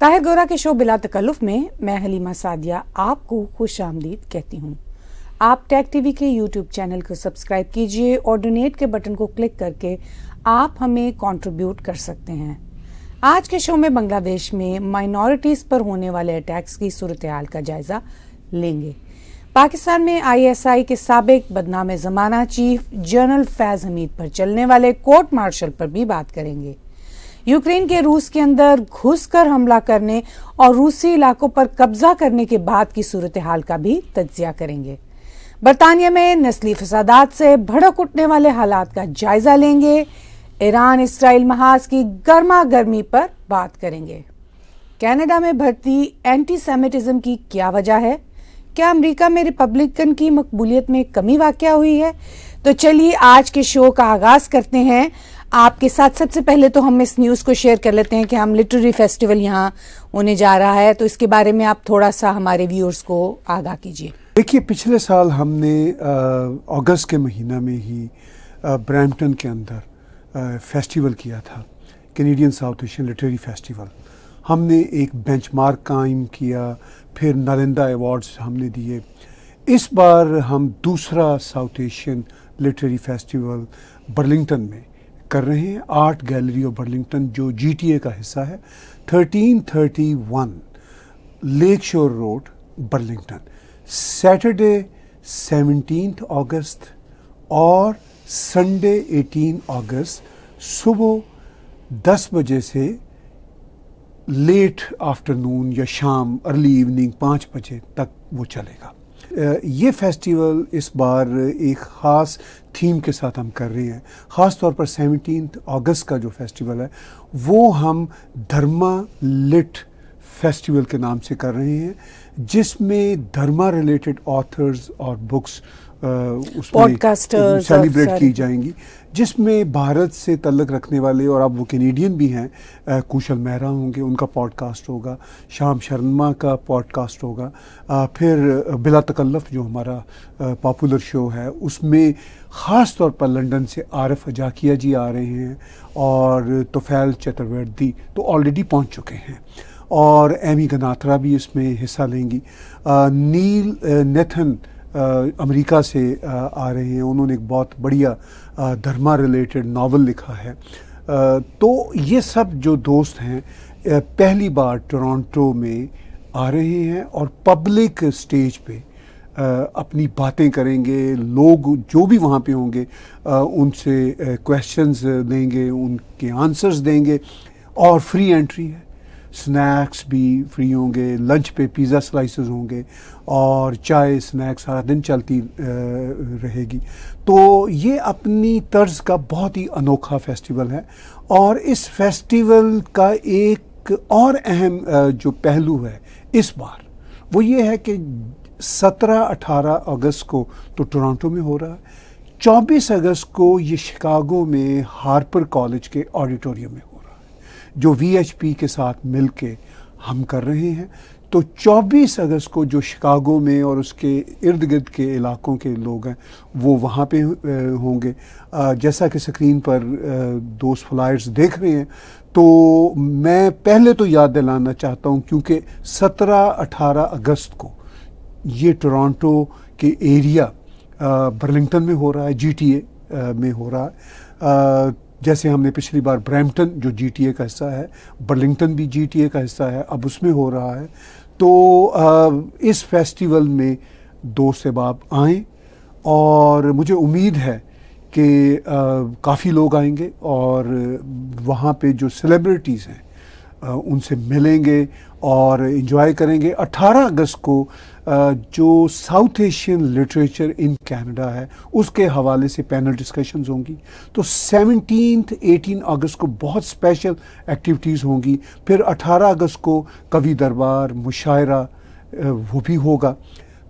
ताहिर गोरा के शो बिला तकल्लुफ में मैं हलीमा सादिया आपको खुश आमदीद कहती हूँ आप टैग टीवी के यूट्यूब चैनल को सब्सक्राइब कीजिए और डोनेट के बटन को क्लिक करके आप हमें कंट्रीब्यूट कर सकते हैं आज के शो में बांग्लादेश में माइनॉरिटीज़ पर होने वाले अटैक्स की सूरत हाल का जायज़ा लेंगे पाकिस्तान में आईएसआई के सबक बदनाम ज़माना चीफ जनरल फैज़ हमीद पर चलने वाले कोर्ट मार्शल पर भी बात करेंगे यूक्रेन के रूस के अंदर घुसकर हमला करने और रूसी इलाकों पर कब्जा करने के बाद की सूरत हाल का भी तजिया करेंगे बरतानिया में नस्ली फसादात से भड़क उठने वाले हालात का जायजा लेंगे ईरान इसराइल महाज की गर्मा गर्मी पर बात करेंगे कनाडा में भर्ती एंटी सेमेटिज्म की क्या वजह है क्या अमेरिका में रिपब्लिकन की मकबूलियत में कमी वाक़ हुई है तो चलिए आज के शो का आगाज करते हैं आपके साथ सबसे पहले तो हम इस न्यूज़ को शेयर कर लेते हैं कि हम लिटरेरी फेस्टिवल यहाँ होने जा रहा है तो इसके बारे में आप थोड़ा सा हमारे व्यूअर्स को आगाह कीजिए देखिए पिछले साल हमने अगस्त के महीना में ही ब्रैम्पटन के अंदर फेस्टिवल किया था Canadian South Asian literary festival हमने एक बेंचमार्क कायम किया फिर नालिंदा अवार्ड्स हमने दिए इस बार हम दूसरा South Asian literary festival Burlington में कर रहे हैं आर्ट गैलरी ऑफ बर्लिंगटन जो जीटीए का हिस्सा है 1331 लेक शोर रोड बर्लिंगटन सैटरडे 17 अगस्त और संडे 18 अगस्त सुबह 10 बजे से लेट आफ्टरनून या शाम अर्ली इवनिंग पाँच बजे तक वो चलेगा ये फेस्टिवल इस बार एक ख़ास थीम के साथ हम कर रहे हैं ख़ास तौर पर सेवनटीन अगस्त का जो फेस्टिवल है वो हम धर्मा लिट फेस्टिवल के नाम से कर रहे हैं जिसमें धर्मा रिलेटेड ऑथर्स और बुक्स उसमें सेलिब्रेट uh, की जाएंगी जिसमें भारत से तल्लक रखने वाले और अब वो कैनेडियन भी हैं कुशल मेहरा होंगे उनका पॉडकास्ट होगा शाम शर्मा का पॉडकास्ट होगा आ, फिर बिला तकल्लफ जो हमारा पॉपुलर शो है उसमें ख़ास तौर पर लंदन से आरफ अजाकिया जी आ रहे हैं और तोफ़ैल चतुर्वेदी तो ऑलरेडी पहुंच चुके हैं और एमी गनात्रा भी इसमें हिस्सा लेंगी आ, नील नेथन अमेरिका से आ रहे हैं उन्होंने एक बहुत बढ़िया धर्मा रिलेटेड नावल लिखा है तो ये सब जो दोस्त हैं पहली बार टोरंटो में आ रहे हैं और पब्लिक स्टेज पे अपनी बातें करेंगे लोग जो भी वहाँ पे होंगे उनसे क्वेश्चंस लेंगे उनके आंसर्स देंगे और फ्री एंट्री है स्नैक्स भी फ्री होंगे लंच पे पिज़्ज़ा स्लाइसेस होंगे और चाय स्नैक्स सारा दिन चलती रहेगी तो ये अपनी तर्ज का बहुत ही अनोखा फेस्टिवल है और इस फेस्टिवल का एक और अहम जो पहलू है इस बार वो ये है कि 17-18 अगस्त को तो टोरंटो में हो रहा है 24 अगस्त को ये शिकागो में हार्पर कॉलेज के ऑडिटोरियम में हो जो वीएचपी के साथ मिल के हम कर रहे हैं तो 24 अगस्त को जो शिकागो में और उसके इर्द गिर्द के इलाकों के लोग हैं वो वहाँ पे होंगे जैसा कि स्क्रीन पर दो फ्लाइट्स देख रहे हैं तो मैं पहले तो याद दिलाना चाहता हूँ क्योंकि 17-18 अगस्त को ये टोरंटो के एरिया बर्लिंगटन में हो रहा है जीटीए में हो रहा है जैसे हमने पिछली बार ब्रैम्पटन जो जीटीए का हिस्सा है बर्लिंगटन भी जीटीए का हिस्सा है अब उसमें हो रहा है तो इस फेस्टिवल में दो सेबाब आए और मुझे उम्मीद है कि काफ़ी लोग आएंगे और वहाँ पे जो सेलिब्रिटीज़ हैं उनसे मिलेंगे और इन्जॉय करेंगे 18 अगस्त को जो South Asian literature in Canada है उसके हवाले से पैनल डिस्कशंस होंगी तो सेवनटीन एटीन अगस्त को बहुत स्पेशल एक्टिविटीज़ होंगी फिर अठारह अगस्त को कवि दरबार मुशायरा वो भी होगा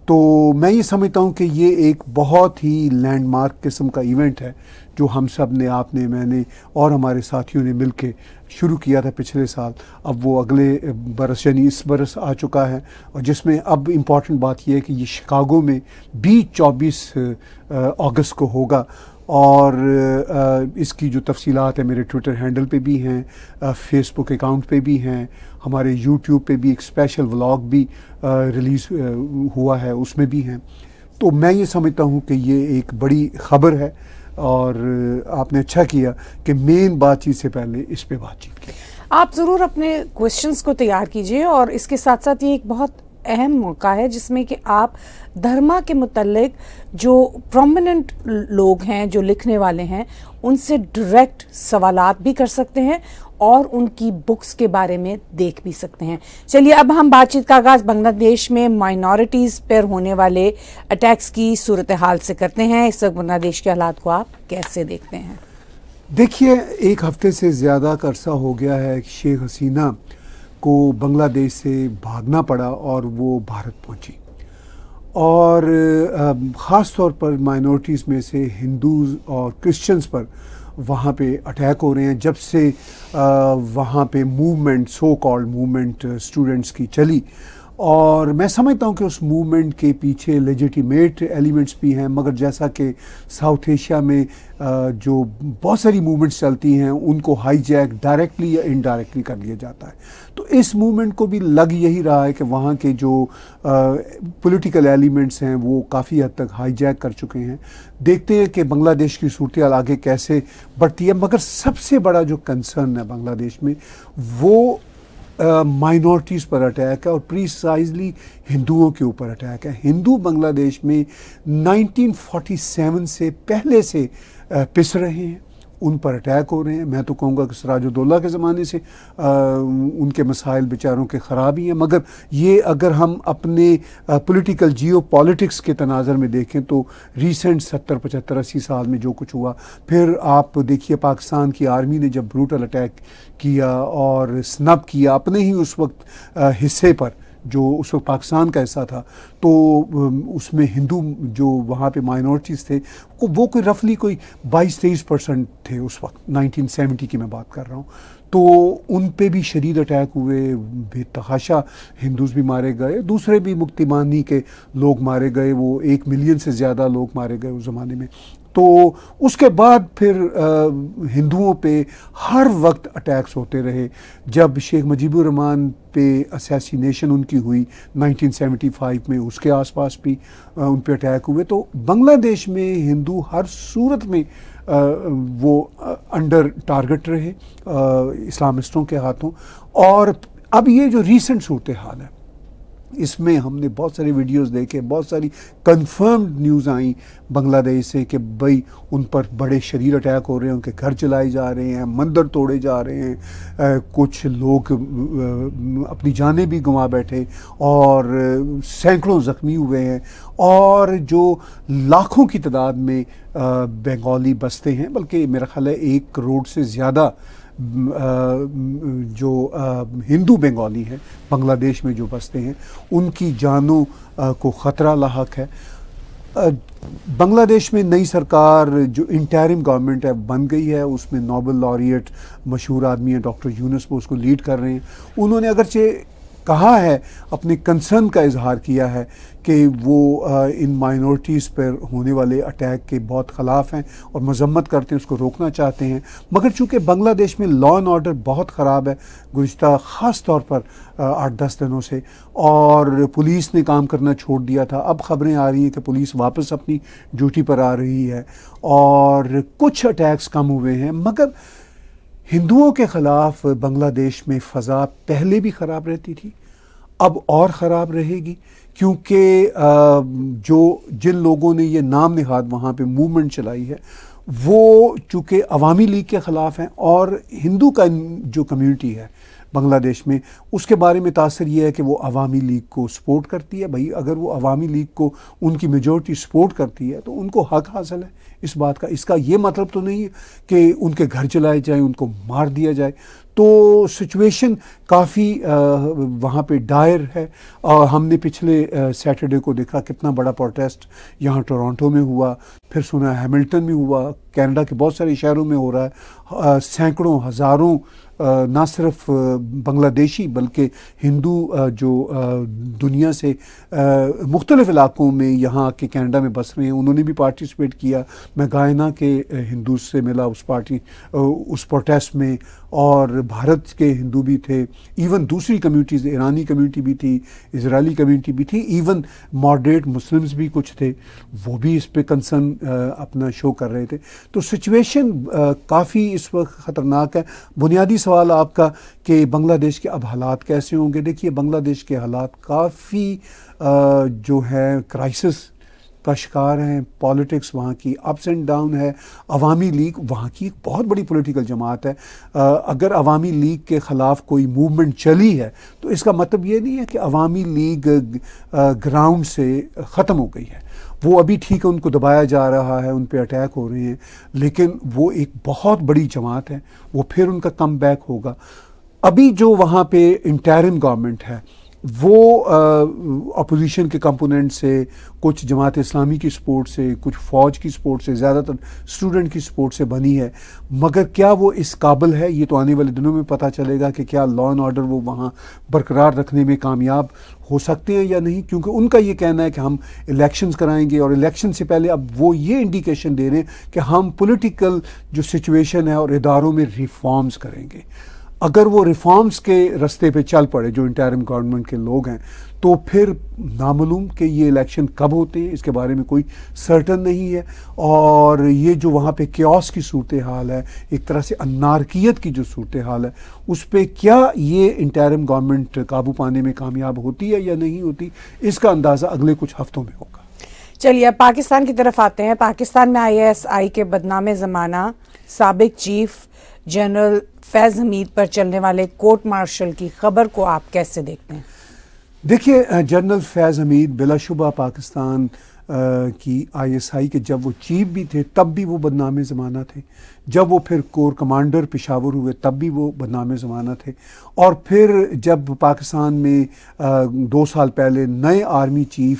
तो मैं ये समझता हूँ कि ये एक बहुत ही लैंडमार्क किस्म का इवेंट है जो हम सब ने आपने मैंने और हमारे साथियों ने मिल के शुरू किया था पिछले साल अब वो अगले बरस यानी इस बरस आ चुका है और जिसमें अब इम्पॉर्टेंट बात यह है कि ये शिकागो में भी 24 अगस्त को होगा और इसकी जो तफसीलात है मेरे ट्विटर हैंडल पे भी हैं फेसबुक अकाउंट पे भी हैं हमारे यूट्यूब पे भी एक स्पेशल व्लॉग भी रिलीज़ हुआ है उसमें भी हैं तो मैं ये समझता हूँ कि ये एक बड़ी खबर है और आपने अच्छा किया कि मेन बातचीत से पहले इस पर बातचीत की आप ज़रूर अपने क्वेश्चंस को तैयार कीजिए और इसके साथ साथ ये एक बहुत अहम मौका है जिसमें कि आप धर्मा के मतलब जो प्रोमिनेंट लोग हैं जो लिखने वाले हैं उनसे डायरेक्ट सवाल भी कर सकते हैं और उनकी बुक्स के बारे में देख भी सकते हैं चलिए अब हम बातचीत का आगाज बांग्लादेश में माइनॉरिटीज़ पर होने वाले अटैक्स की सूरत हाल से करते हैं इस वक्त बांग्लादेश के हालात को आप कैसे देखते हैं देखिए एक हफ्ते से ज़्यादा का अरसा हो गया है शेख हसीना को बांग्लादेश से भागना पड़ा और वो भारत पहुंची और ख़ास तौर पर माइनॉरिटीज़ में से हिंदूज और क्रिश्चियंस पर वहाँ पे अटैक हो रहे हैं जब से वहाँ पे movement so called movement students की चली और मैं समझता हूँ कि उस मूवमेंट के पीछे लेजिटिमेट एलिमेंट्स भी हैं मगर जैसा कि साउथ एशिया में जो बहुत सारी मूवमेंट्स चलती हैं उनको हाईजैक डायरेक्टली या इनडायरेक्टली कर लिया जाता है तो इस मूवमेंट को भी लग यही रहा है कि वहाँ के जो पॉलिटिकल एलिमेंट्स हैं वो काफ़ी हद तक हाईजैक कर चुके हैं देखते हैं कि बांग्लादेश की सूरत आगे कैसे बढ़ती है मगर सबसे बड़ा जो कंसर्न है बांग्लादेश में वो माइनॉरिटीज़ पर अटैक है और प्रीसाइजली हिंदुओं के ऊपर अटैक है हिंदू बांग्लादेश में 1947 से पहले से पिस रहे हैं उन पर अटैक हो रहे हैं मैं तो कहूँगा कि सराजुद्दौला के ज़माने से आ, उनके मसाइल बेचारों के ख़राब ही हैं मगर ये अगर हम अपने पॉलिटिकल जियो पॉलिटिक्स के तनाजर में देखें तो रीसेंट सत्तर पचहत्तर अस्सी साल में जो कुछ हुआ फिर आप देखिए पाकिस्तान की आर्मी ने जब ब्रूटल अटैक किया और स्नब किया अपने ही उस वक्त हिस्से पर जो उस वक्त पाकिस्तान का हिस्सा था तो उसमें हिंदू जो वहाँ पे माइनॉरिटीज़ थे वो कोई रफली कोई 22 तेईस परसेंट थे उस वक्त 1970 की मैं बात कर रहा हूँ तो उन पे भी शदीद अटैक हुए बेतहाशा हिंदूज भी मारे गए दूसरे भी मुक्तिमानी के लोग मारे गए वो एक मिलियन से ज़्यादा लोग मारे गए उस ज़माने में तो उसके बाद फिर हिंदुओं पे हर वक्त अटैक्स होते रहे जब शेख रहमान पे असैसिनेशन उनकी हुई 1975 में उसके आसपास भी उन पे अटैक हुए तो बांग्लादेश में हिंदू हर सूरत में आ, वो अंडर टारगेट रहे इस्लामिस्टों के हाथों और अब ये जो रीसेंट सूरत हाल है इसमें हमने बहुत सारे वीडियोस देखे बहुत सारी कंफर्म्ड न्यूज़ आई बांग्लादेश से कि भाई उन पर बड़े शरीर अटैक हो रहे हैं उनके घर चलाए जा रहे हैं मंदिर तोड़े जा रहे हैं आ, कुछ लोग आ, अपनी जानें भी गंवा बैठे और सैकड़ों ज़ख्मी हुए हैं और जो लाखों की तादाद में बंगाली बसते हैं बल्कि मेरा ख्याल है एक करोड़ से ज़्यादा जो हिंदू बंगाली हैं बांग्लादेश में जो बसते हैं उनकी जानों को ख़तरा लाक है बांग्लादेश में नई सरकार जो इंटरिम गवर्नमेंट है बन गई है उसमें नोबल लॉरियट मशहूर आदमी है डॉक्टर यूनस वो उसको लीड कर रहे हैं उन्होंने अगरचे कहा है अपने कंसर्न का इजहार किया है कि वो इन माइनॉरिटीज़ पर होने वाले अटैक के बहुत ख़िलाफ़ हैं और मजम्मत करते हैं उसको रोकना चाहते हैं मगर चूँकि बांग्लादेश में लॉ एंड ऑर्डर बहुत ख़राब है गुज्त ख़ास तौर पर आठ दस दिनों से और पुलिस ने काम करना छोड़ दिया था अब ख़बरें आ रही हैं कि पुलिस वापस अपनी ड्यूटी पर आ रही है और कुछ अटैक्स कम हुए हैं मगर हिंदुओं के ख़िलाफ़ बांग्लादेश में फ़ज़ा पहले भी ख़राब रहती थी अब और ख़राब रहेगी क्योंकि जो जिन लोगों ने ये नाम निहाद वहाँ पे मूवमेंट चलाई है वो चूँकि अवामी लीग के ख़िलाफ़ हैं और हिंदू का जो कम्युनिटी है बांग्लादेश में उसके बारे में तासर यह है कि वो अवामी लीग को सपोर्ट करती है भाई अगर वो अवामी लीग को उनकी मेजोरिटी सपोर्ट करती है तो उनको हक हासिल है इस बात का इसका ये मतलब तो नहीं है कि उनके घर चलाए जाएँ उनको मार दिया जाए तो सिचुएशन काफ़ी वहाँ पे डायर है आ, हमने पिछले सैटरडे को देखा कितना बड़ा प्रोटेस्ट यहाँ टोरंटो में हुआ फिर सुना हैमिल्टन में हुआ कनाडा के बहुत सारे शहरों में हो रहा है सैकड़ों हज़ारों ना सिर्फ बांग्लादेशी बल्कि हिंदू जो दुनिया से मुख्तलिफ़ इलाकों में यहाँ के कनाडा में बस रहे हैं उन्होंने भी पार्टिसिपेट किया मैं गायना के हिंदू से मिला उस पार्टी उस प्रोटेस्ट में और भारत के हिंदू भी थे इवन दूसरी कम्युनिटीज़ ईरानी कम्युनिटी भी थी इसराइली कम्युनिटी भी थी इवन मॉडरेट मुस्लिम्स भी कुछ थे वो भी इस पर कंसर्न अपना शो कर रहे थे तो सिचुएशन काफ़ी इस वक्त ख़तरनाक है बुनियादी सवाल आपका कि बांग्लादेश के अब हालात कैसे होंगे देखिए बांग्लादेश के हालात काफ़ी जो है क्राइसिस का शिकार हैं पॉलिटिक्स वहाँ की अप्स एंड डाउन है अवामी लीग वहाँ की एक बहुत बड़ी पॉलिटिकल जमात है आ, अगर अवामी लीग के ख़िलाफ़ कोई मूवमेंट चली है तो इसका मतलब ये नहीं है कि अवामी लीग ग्राउंड से ख़त्म हो गई है वो अभी ठीक है उनको दबाया जा रहा है उन पर अटैक हो रहे हैं लेकिन वो एक बहुत बड़ी जमात है वो फिर उनका कम बैक होगा अभी जो वहाँ पे इंटरिम गवर्नमेंट है वो अपोजिशन के कंपोनेंट से कुछ जमात इस्लामी की सपोर्ट से कुछ फ़ौज की सपोर्ट से ज़्यादातर स्टूडेंट की सपोर्ट से बनी है मगर क्या वो इस काबिल है ये तो आने वाले दिनों में पता चलेगा कि क्या लॉ एंड ऑर्डर वो वहाँ बरकरार रखने में कामयाब हो सकते हैं या नहीं क्योंकि उनका ये कहना है कि हम इलेक्शन कराएंगे और इलेक्शन से पहले अब वो ये इंडिकेशन दे रहे हैं कि हम पोलिटिकल जो सिचुएशन है और इदारों में रिफॉर्म्स करेंगे अगर वो रिफॉर्म्स के रस्ते पे चल पड़े जो इंटरम गवर्नमेंट के लोग हैं तो फिर नामूम के ये इलेक्शन कब होते हैं इसके बारे में कोई सर्टन नहीं है और ये जो वहाँ पे क्योस की सूरत हाल है एक तरह से अनारकियत की जो सूरत हाल है उस पर क्या ये इंटरम गवर्नमेंट काबू पाने में कामयाब होती है या नहीं होती इसका अंदाज़ा अगले कुछ हफ्तों में होगा चलिए अब पाकिस्तान की तरफ आते हैं पाकिस्तान में आई एस आई के बदनाम ज़माना सबक चीफ जनरल फैज़ हमीद पर चलने वाले कोर्ट मार्शल की खबर को आप कैसे देखते हैं देखिए जनरल फैज़ हमीद बिलाशुबा पाकिस्तान आ, की आईएसआई के जब वो चीफ भी थे तब भी वो बदनाम ज़माना थे जब वो फिर कोर कमांडर पेशावर हुए तब भी वो बदनाम ज़माना थे और फिर जब पाकिस्तान में आ, दो साल पहले नए आर्मी चीफ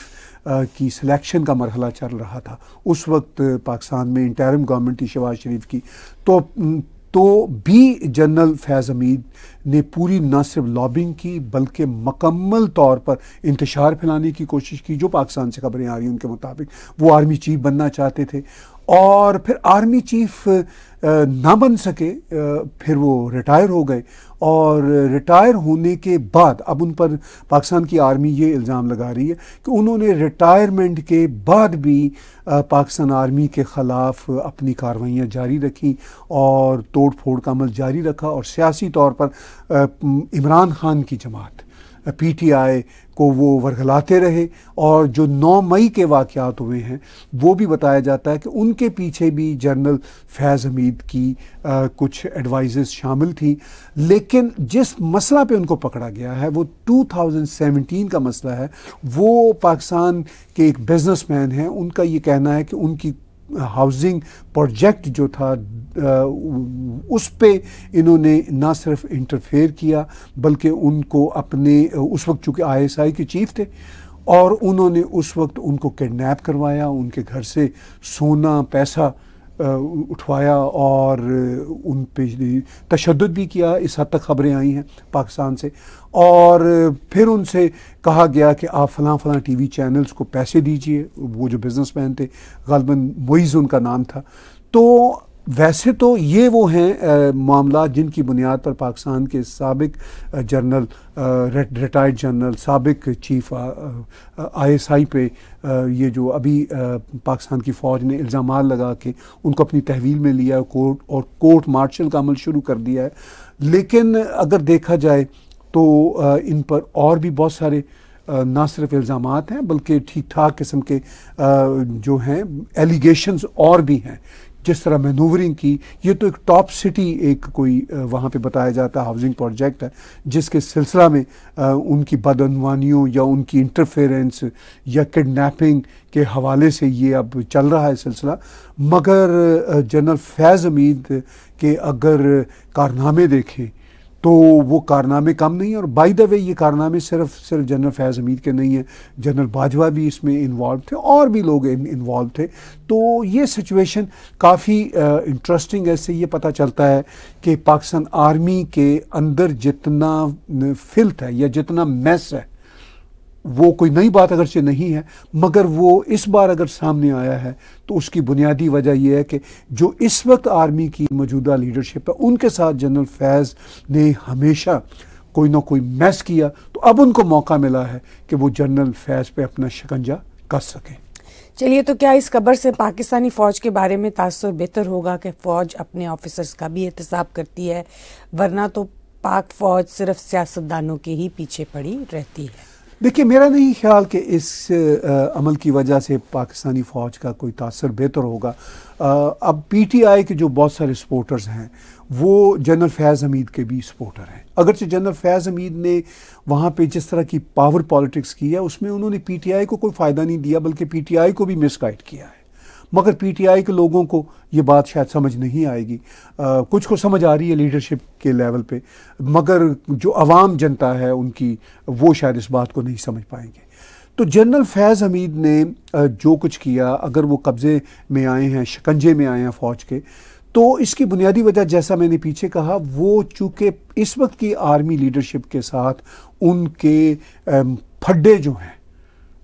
आ, की सिलेक्शन का मरहला चल रहा था उस वक्त पाकिस्तान में इंटरम गवर्नमेंट थी शहबाज शरीफ की तो तो भी जनरल फैज़ हमीद ने पूरी न सिर्फ लॉबिंग की बल्कि मकम्मल तौर पर इंतशार फैलाने की कोशिश की जो पाकिस्तान से खबरें आ रही उनके मुताबिक वो आर्मी चीफ बनना चाहते थे और फिर आर्मी चीफ ना बन सके फिर वो रिटायर हो गए और रिटायर होने के बाद अब उन पर पाकिस्तान की आर्मी ये इल्ज़ाम लगा रही है कि उन्होंने रिटायरमेंट के बाद भी पाकिस्तान आर्मी के ख़िलाफ़ अपनी कार्रवाइयाँ जारी रखी और तोड़ फोड़ का अमल जारी रखा और सियासी तौर पर इमरान खान की जमात पीटीआई को वो वर्गलाते रहे और जो 9 मई के वाक़ात हुए हैं वो भी बताया जाता है कि उनके पीछे भी जनरल फैज़ हमीद की आ, कुछ एडवाइजेस शामिल थी लेकिन जिस मसला पे उनको पकड़ा गया है वो 2017 का मसला है वो पाकिस्तान के एक बिजनेसमैन हैं उनका ये कहना है कि उनकी हाउसिंग प्रोजेक्ट जो था उस पे इन्होंने ना सिर्फ इंटरफेयर किया बल्कि उनको अपने उस वक्त चूँकि आईएसआई के चीफ थे और उन्होंने उस वक्त उनको किडनैप करवाया उनके घर से सोना पैसा उठवाया और उन पर तशद भी किया इस हद तक ख़बरें आई हैं पाकिस्तान से और फिर उनसे कहा गया कि आप फ़लाँ फ़लाँ टी वी चैनल्स को पैसे दीजिए वो जो बिज़नेस मैन थे गलबन मोइज़ उनका नाम था तो वैसे तो ये वो हैं मामला जिनकी बुनियाद पर पाकिस्तान के सबक जनरल रिटायर्ड जनरल सबक चीफ आईएसआई पे ये जो अभी पाकिस्तान की फ़ौज ने इल्ज़ाम लगा के उनको अपनी तहवील में लिया कोर्ट और कोर्ट मार्शल का अमल शुरू कर दिया है लेकिन अगर देखा जाए तो इन पर और भी बहुत सारे ना सिर्फ इल्ज़ाम हैं बल्कि ठीक ठाक किस्म के जो हैं एलिगेशंस और भी हैं जिस तरह मैनूवरिंग की ये तो एक टॉप सिटी एक कोई वहाँ पे बताया जाता है हाउसिंग प्रोजेक्ट है जिसके सिलसिला में आ, उनकी बदनवानियों या उनकी इंटरफेरेंस या किडनैपिंग के हवाले से ये अब चल रहा है सिलसिला मगर जनरल फैज़ अमीद के अगर कारनामे देखें तो वो कारनामे कम नहीं है और बाय द वे ये कारनामे सिर्फ सिर्फ जनरल फैज़ हमीद के नहीं हैं जनरल बाजवा भी इसमें इन्वॉल्व थे और भी लोग इन्वॉल्व थे तो ये सिचुएशन काफ़ी इंटरेस्टिंग ऐसे ये पता चलता है कि पाकिस्तान आर्मी के अंदर जितना फिल्थ है या जितना मैस है वो कोई नई बात अगर से नहीं है मगर वो इस बार अगर सामने आया है तो उसकी बुनियादी वजह यह है कि जो इस वक्त आर्मी की मौजूदा लीडरशिप है उनके साथ जनरल फैज़ ने हमेशा कोई ना कोई मैस किया तो अब उनको मौका मिला है कि वो जनरल फैज़ पे अपना शिकंजा कर सकें चलिए तो क्या इस खबर से पाकिस्तानी फ़ौज के बारे में तासर बेहतर होगा कि फ़ौज अपने ऑफिसर्स का भी एहतसाब करती है वरना तो पाक फ़ौज सिर्फ सियासतदानों के ही पीछे पड़ी रहती है देखिए मेरा नहीं ख्याल कि इस आ, अमल की वजह से पाकिस्तानी फ़ौज का कोई तासर बेहतर होगा आ, अब पीटीआई के जो बहुत सारे सपोर्टर्स हैं वो जनरल फैज़ हमीद के भी सपोर्टर हैं अगरचे जनरल फैज़ हमीद ने वहाँ पे जिस तरह की पावर पॉलिटिक्स की है उसमें उन्होंने पीटीआई को कोई फ़ायदा नहीं दिया बल्कि पीटीआई को भी मिसगाइड किया है मगर पीटीआई के लोगों को ये बात शायद समझ नहीं आएगी आ, कुछ को समझ आ रही है लीडरशिप के लेवल पे मगर जो आवाम जनता है उनकी वो शायद इस बात को नहीं समझ पाएंगे तो जनरल फैज़ हमीद ने जो कुछ किया अगर वो कब्ज़े में आए हैं शिकंजे में आए हैं फ़ौज के तो इसकी बुनियादी वजह जैसा मैंने पीछे कहा वो चूँकि इस वक्त की आर्मी लीडरशिप के साथ उनके फड्डे जो हैं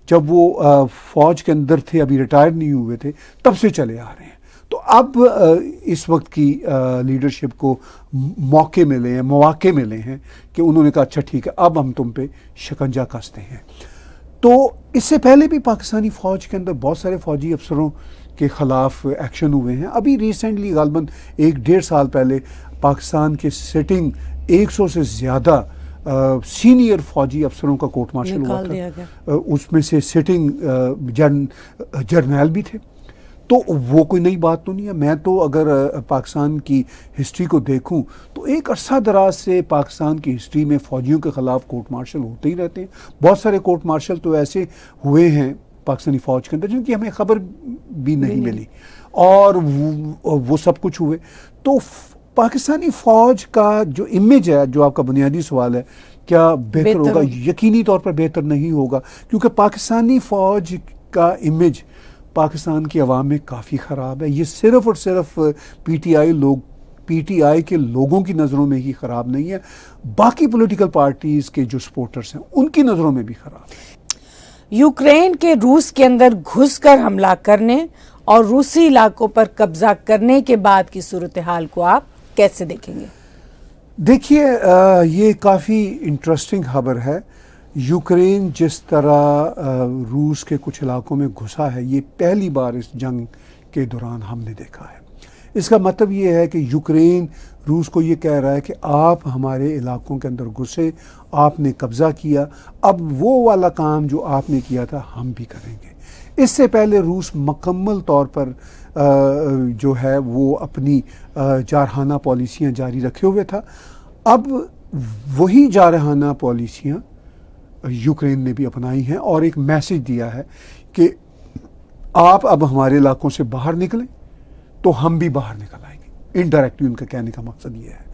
जब वो फ़ौज के अंदर थे अभी रिटायर नहीं हुए थे तब से चले आ रहे हैं तो अब इस वक्त की लीडरशिप को मौके मिले हैं मौाक़े मिले हैं कि उन्होंने कहा अच्छा ठीक है अब हम तुम पे शिकंजा कसते हैं तो इससे पहले भी पाकिस्तानी फ़ौज के अंदर बहुत सारे फ़ौजी अफसरों के ख़िलाफ़ एक्शन हुए हैं अभी रिसेंटली गालबन एक डेढ़ साल पहले पाकिस्तान के सिटिंग 100 से ज़्यादा सीनियर फौजी अफसरों का कोर्ट मार्शल हुआ था उसमें से सिटिंग जन जर्नैल भी थे तो वो कोई नई बात तो नहीं है मैं तो अगर पाकिस्तान की हिस्ट्री को देखूं तो एक अरसा दराज से पाकिस्तान की हिस्ट्री में फ़ौजियों के ख़िलाफ़ कोर्ट मार्शल होते ही रहते हैं बहुत सारे कोर्ट मार्शल तो ऐसे हुए हैं पाकिस्तानी फ़ौज के अंदर जिनकी हमें खबर भी नहीं मिली और वो, वो सब कुछ हुए तो पाकिस्तानी फ़ौज का जो इमेज है जो आपका बुनियादी सवाल है क्या बेहतर होगा यकीनी तौर पर बेहतर नहीं होगा क्योंकि पाकिस्तानी फ़ौज का इमेज पाकिस्तान की आवाम में काफ़ी ख़राब है ये सिर्फ़ और सिर्फ पीटीआई लोग पीटीआई के लोगों की नज़रों में ही ख़राब नहीं है बाकी पॉलिटिकल पार्टीज़ के जो सपोर्टर्स हैं उनकी नज़रों में भी ख़राब यूक्रेन के रूस के अंदर घुसकर हमला करने और रूसी इलाकों पर कब्जा करने के बाद की सूरत हाल को आप कैसे देखेंगे देखिए ये काफ़ी इंटरेस्टिंग खबर है यूक्रेन जिस तरह रूस के कुछ इलाकों में घुसा है ये पहली बार इस जंग के दौरान हमने देखा है इसका मतलब ये है कि यूक्रेन रूस को ये कह रहा है कि आप हमारे इलाकों के अंदर घुसे आपने कब्ज़ा किया अब वो वाला काम जो आपने किया था हम भी करेंगे इससे पहले रूस मकम्मल तौर पर जो है वो अपनी जारहाना पॉलिसियाँ जारी रखे हुए था अब वही जारहाना पॉलिसियाँ यूक्रेन ने भी अपनाई हैं और एक मैसेज दिया है कि आप अब हमारे इलाकों से बाहर निकलें तो हम भी बाहर निकल आएंगे इनडायरेक्टली उनका कहने का मकसद ये है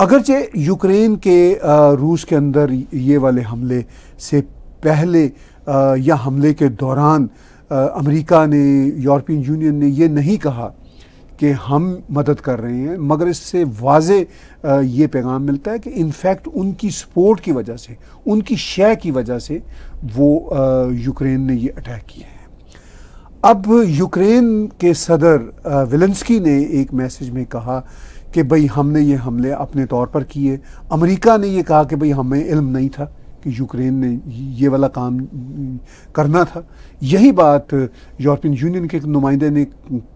अगरचे यूक्रेन के रूस के अंदर ये वाले हमले से पहले या हमले के दौरान अमेरिका ने यूरोपियन यूनियन ने ये नहीं कहा कि हम मदद कर रहे हैं मगर इससे वाज ये पैगाम मिलता है कि इनफैक्ट उनकी सपोर्ट की वजह से उनकी शय की वजह से वो यूक्रेन ने ये अटैक किया है अब यूक्रेन के सदर विलेंसकी ने एक मैसेज में कहा कि भाई हमने ये हमले अपने तौर पर किए अमेरिका ने ये कहा कि भाई हमें इल्म नहीं था कि यूक्रेन ने ये वाला काम करना था यही बात यूरोपियन यूनियन के नुमाइंदे ने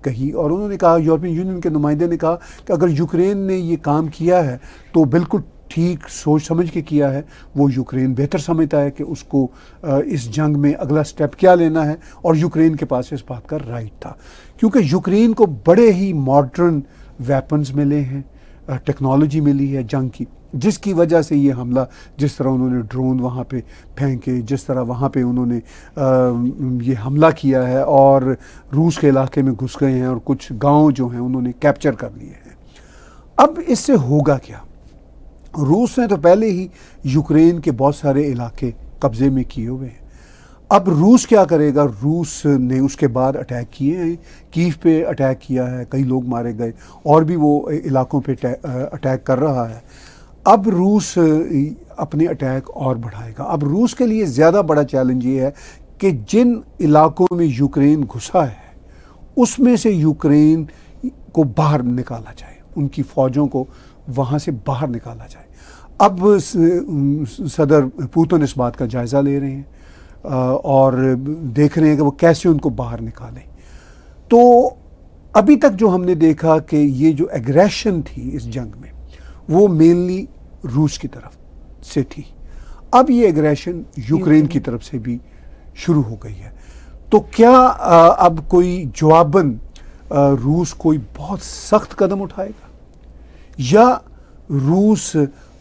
कही और उन्होंने कहा यूरोपियन यूनियन के नुमाइंदे ने कहा कि अगर यूक्रेन ने ये काम किया है तो बिल्कुल ठीक सोच समझ के किया है वो यूक्रेन बेहतर समझता है कि उसको इस जंग में अगला स्टेप क्या लेना है और यूक्रेन के पास इस बात का राइट था क्योंकि यूक्रेन को बड़े ही मॉडर्न वेपन्स मिले हैं टेक्नोलॉजी मिली है जंग की जिसकी वजह से ये हमला जिस तरह उन्होंने ड्रोन वहाँ पे फेंके जिस तरह वहाँ पे उन्होंने ये हमला किया है और रूस के इलाके में घुस गए हैं और कुछ गांव जो हैं उन्होंने कैप्चर कर लिए हैं अब इससे होगा क्या रूस ने तो पहले ही यूक्रेन के बहुत सारे इलाके कब्ज़े में किए हुए हैं अब रूस क्या करेगा रूस ने उसके बाद अटैक किए हैं कीव पे अटैक किया है कई लोग मारे गए और भी वो इलाकों पे अटैक कर रहा है अब रूस अपने अटैक और बढ़ाएगा अब रूस के लिए ज़्यादा बड़ा चैलेंज ये है कि जिन इलाकों में यूक्रेन घुसा है उसमें से यूक्रेन को बाहर निकाला जाए उनकी फ़ौजों को वहाँ से बाहर निकाला जाए अब सदर पुतिन इस बात का जायज़ा ले रहे हैं और देख रहे हैं कि वो कैसे उनको बाहर निकालें तो अभी तक जो हमने देखा कि ये जो एग्रेशन थी इस जंग में वो मेनली रूस की तरफ से थी अब ये एग्रेशन यूक्रेन की तरफ से भी शुरू हो गई है तो क्या आ, अब कोई जवाबन रूस कोई बहुत सख्त कदम उठाएगा या रूस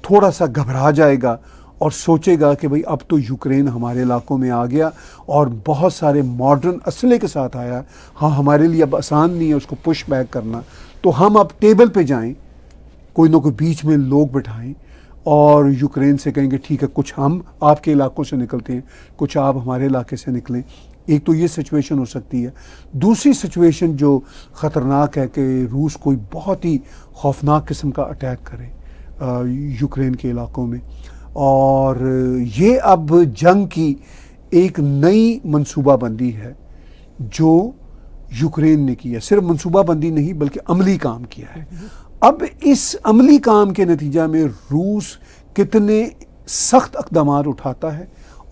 थोड़ा सा घबरा जाएगा और सोचेगा कि भाई अब तो यूक्रेन हमारे इलाकों में आ गया और बहुत सारे मॉडर्न असले के साथ आया हाँ हमारे लिए अब आसान नहीं है उसको पुश बैक करना तो हम अब टेबल पे जाएं कोई ना कोई बीच में लोग बिठाएं और यूक्रेन से कहेंगे ठीक है कुछ हम आपके इलाकों से निकलते हैं कुछ आप हमारे इलाके से निकलें एक तो ये सिचुएशन हो सकती है दूसरी सिचुएशन जो ख़तरनाक है कि रूस कोई बहुत ही खौफनाक किस्म का अटैक करे यूक्रेन के इलाकों में और ये अब जंग की एक नई मनसूबाबंदी है जो यूक्रेन ने किया सिर्फ मनसूबाबंदी नहीं बल्कि अमली काम किया है अब इस अमली काम के नतीजा में रूस कितने सख्त अकदाम उठाता है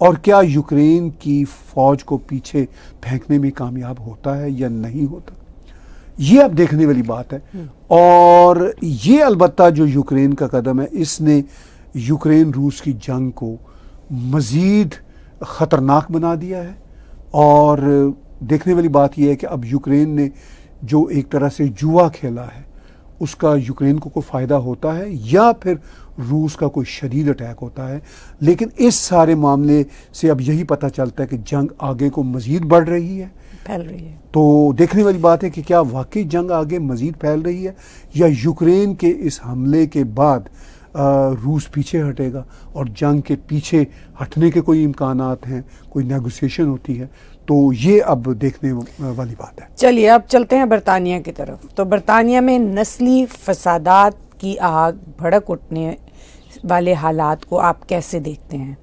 और क्या यूक्रेन की फ़ौज को पीछे फेंकने में कामयाब होता है या नहीं होता ये अब देखने वाली बात है हम्म। और ये अलबत् जो यूक्रेन का कदम है इसने यूक्रेन रूस की जंग को मज़ीद ख़तरनाक बना दिया है और देखने वाली बात यह है कि अब यूक्रेन ने जो एक तरह से जुआ खेला है उसका यूक्रेन को कोई फ़ायदा होता है या फिर रूस का कोई शदीद अटैक होता है लेकिन इस सारे मामले से अब यही पता चलता है कि जंग आगे को मज़ीद बढ़ रही है फैल रही है तो देखने वाली बात है कि क्या वाकई जंग आगे मज़ीद फैल रही है या यूक्रेन के इस हमले के बाद रूस पीछे हटेगा और जंग के पीछे हटने के कोई इम्कान हैं कोई नेगोशिएशन होती है तो ये अब देखने वाली बात है चलिए अब चलते हैं बरतानिया की तरफ तो बरतानिया में नस्ली फसादात की आग भड़क उठने वाले हालात को आप कैसे देखते हैं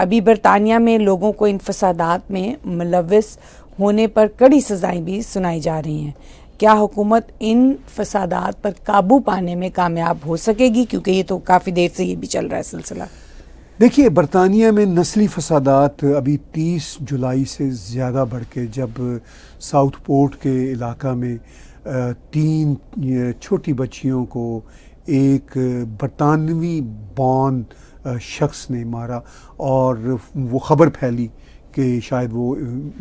अभी बरतानिया में लोगों को इन फसादात में मुलविस होने पर कड़ी सजाएं भी सुनाई जा रही हैं क्या हुकूमत इन फसादात पर काबू पाने में कामयाब हो सकेगी क्योंकि ये तो काफ़ी देर से ये भी चल रहा है सिलसिला देखिए बरतानिया में नस्ली फसादात अभी तीस जुलाई से ज़्यादा बढ़ के जब साउथ पोर्ट के इलाका में तीन छोटी बच्चियों को एक बरतानवी बॉन शख्स ने मारा और वो ख़बर फैली कि शायद वो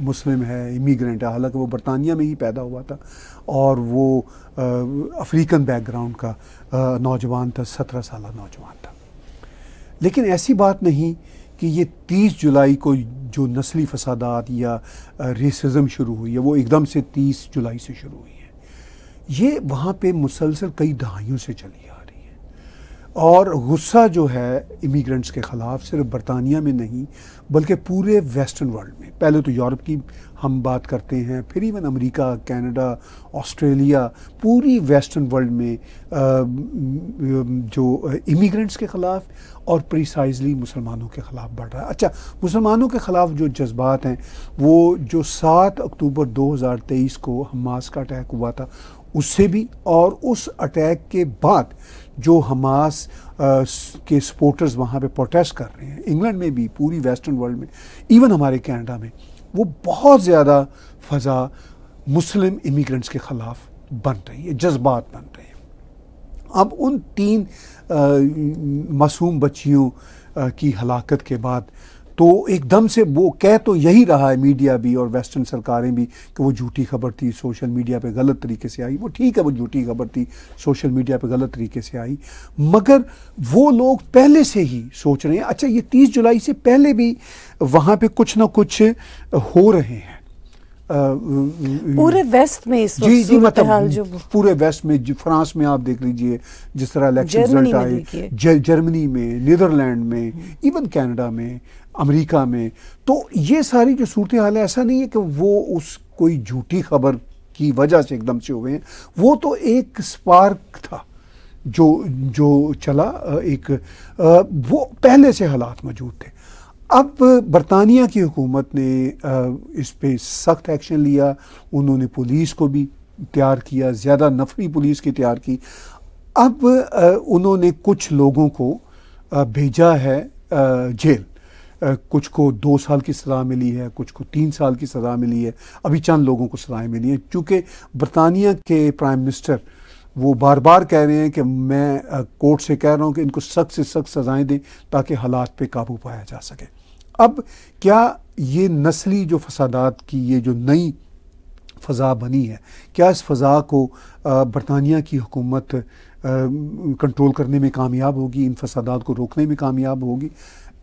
मुस्लिम है इमीग्रेंट है हालांकि वो बरतानिया में ही पैदा हुआ था और वो अफ्रीकन बैकग्राउंड का नौजवान था सत्रह साल नौजवान था लेकिन ऐसी बात नहीं कि ये 30 जुलाई को जो नस्ली फसादात या रेसिज्म शुरू हुई है वो एकदम से 30 जुलाई से शुरू हुई है ये वहाँ पे मुसलसल कई दहाइयों से चली है और गुस्सा जो है इमिग्रेंट्स के ख़िलाफ़ सिर्फ बरतानिया में नहीं बल्कि पूरे वेस्टर्न वर्ल्ड में पहले तो यूरोप की हम बात करते हैं फिर इवन अमेरिका कनाडा ऑस्ट्रेलिया पूरी वेस्टर्न वर्ल्ड में जो इमिग्रेंट्स के ख़िलाफ़ और प्रिसाइजली मुसलमानों के ख़िलाफ़ बढ़ रहा है अच्छा मुसलमानों के ख़िलाफ़ जो जज्बात हैं वो जो सात अक्टूबर 2023 को हमास का अटैक हुआ था उससे भी और उस अटैक के बाद जो हमास के सपोर्टर्स वहाँ पे प्रोटेस्ट कर रहे हैं इंग्लैंड में भी पूरी वेस्टर्न वर्ल्ड में इवन हमारे कनाडा में वो बहुत ज़्यादा फ़जा मुस्लिम इमिग्रेंट्स के ख़िलाफ़ बन रही है जज्बात बन रहे हैं अब उन तीन मासूम बच्चियों की हलाकत के बाद तो एकदम से वो कह तो यही रहा है मीडिया भी और वेस्टर्न सरकारें भी कि वो झूठी खबर थी सोशल मीडिया पे गलत तरीके से आई वो ठीक है वो झूठी खबर थी सोशल मीडिया पे गलत तरीके से आई मगर वो लोग पहले से ही सोच रहे हैं अच्छा ये तीस जुलाई से पहले भी वहाँ पे कुछ ना कुछ हो रहे हैं पूरे वेस्ट में इस जी जी मतलब जो पूरे वेस्ट में फ्रांस में आप देख लीजिए जिस तरह इलेक्शन रिजल्ट आए जर्मनी में नीदरलैंड में इवन कनाडा में अमेरिका में तो ये सारी जो सूरत हाल है ऐसा नहीं है कि वो उस कोई झूठी खबर की वजह से एकदम से हुए हैं वो तो एक स्पार्क था जो जो चला एक वो पहले से हालात मौजूद थे अब बरतानिया की हुकूमत ने इस पर सख्त एक्शन लिया उन्होंने पुलिस को भी तैयार किया ज़्यादा नफरी पुलिस की तैयार की अब उन्होंने कुछ लोगों को भेजा है जेल कुछ को दो साल की सजा मिली है कुछ को तीन साल की सजा मिली है अभी चंद लोगों को सजाएं मिली हैं चूँकि बरतानिया के प्राइम मिनिस्टर वो बार बार कह रहे हैं कि मैं कोर्ट से कह रहा हूँ कि इनको सख्त से सख्त सज़ाएँ दें ताकि हालात पे काबू पाया जा सके अब क्या ये नस्ली जो फसादात की ये जो नई फ़ज़ा बनी है क्या इस फ़ा को बरतानिया की हुकूमत कंट्रोल करने में कामयाब होगी इन फसादात को रोकने में कामयाब होगी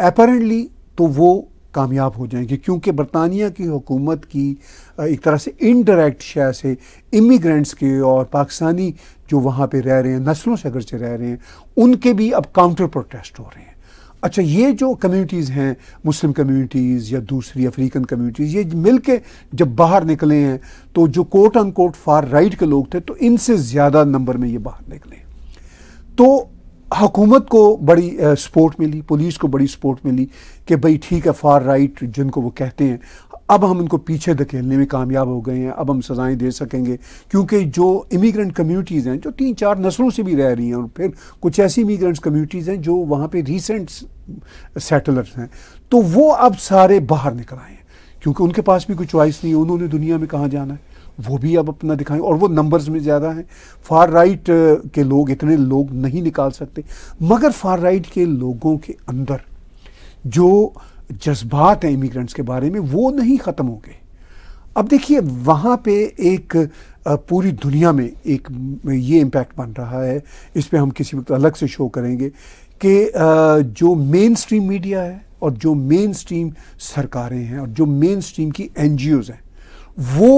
अपेरेंटली तो वो कामयाब हो जाएंगे क्योंकि बरतानिया की हुकूमत की एक तरह से इनडायरेक्ट शह से इमिग्रेंट्स के और पाकिस्तानी जो वहाँ पे रह रहे हैं नस्लों से अगर से रह रहे हैं उनके भी अब काउंटर प्रोटेस्ट हो रहे हैं अच्छा ये जो कम्युनिटीज़ हैं मुस्लिम कम्युनिटीज़ या दूसरी अफ्रीकन कम्युनिटीज़ ये मिल के जब बाहर निकले हैं तो जो कोट अन फार राइट के लोग थे तो इनसे ज़्यादा नंबर में ये बाहर निकले तो हकूमत को बड़ी सपोर्ट मिली पुलिस को बड़ी सपोर्ट मिली कि भाई ठीक है फार राइट जिनको वो कहते हैं अब हम उनको पीछे धकेलने में कामयाब हो गए हैं अब हम सज़ाएं दे सकेंगे क्योंकि जो इमिग्रेंट कम्युनिटीज़ हैं जो तीन चार नस्लों से भी रह रही हैं और फिर कुछ ऐसी इमिग्रेंट्स कम्युनिटीज़ हैं जो वहाँ पे रीसेंट सेटलर्स हैं तो वो अब सारे बाहर निकल आए हैं क्योंकि उनके पास भी कोई चॉइस नहीं है उन्होंने दुनिया में कहाँ जाना है वो भी अब अपना दिखाएं और वो नंबर्स में ज़्यादा हैं फार राइट uh, के लोग इतने लोग नहीं निकाल सकते मगर फार राइट के लोगों के अंदर जो जज्बात हैं इमिग्रेंट्स के बारे में वो नहीं ख़त्म हो गए अब देखिए वहाँ पे एक पूरी दुनिया में एक ये इम्पैक्ट बन रहा है इस पर हम किसी वक्त अलग से शो करेंगे कि जो मेन स्ट्रीम मीडिया है और जो मेन स्ट्रीम सरकारें हैं और जो मेन स्ट्रीम की एन हैं वो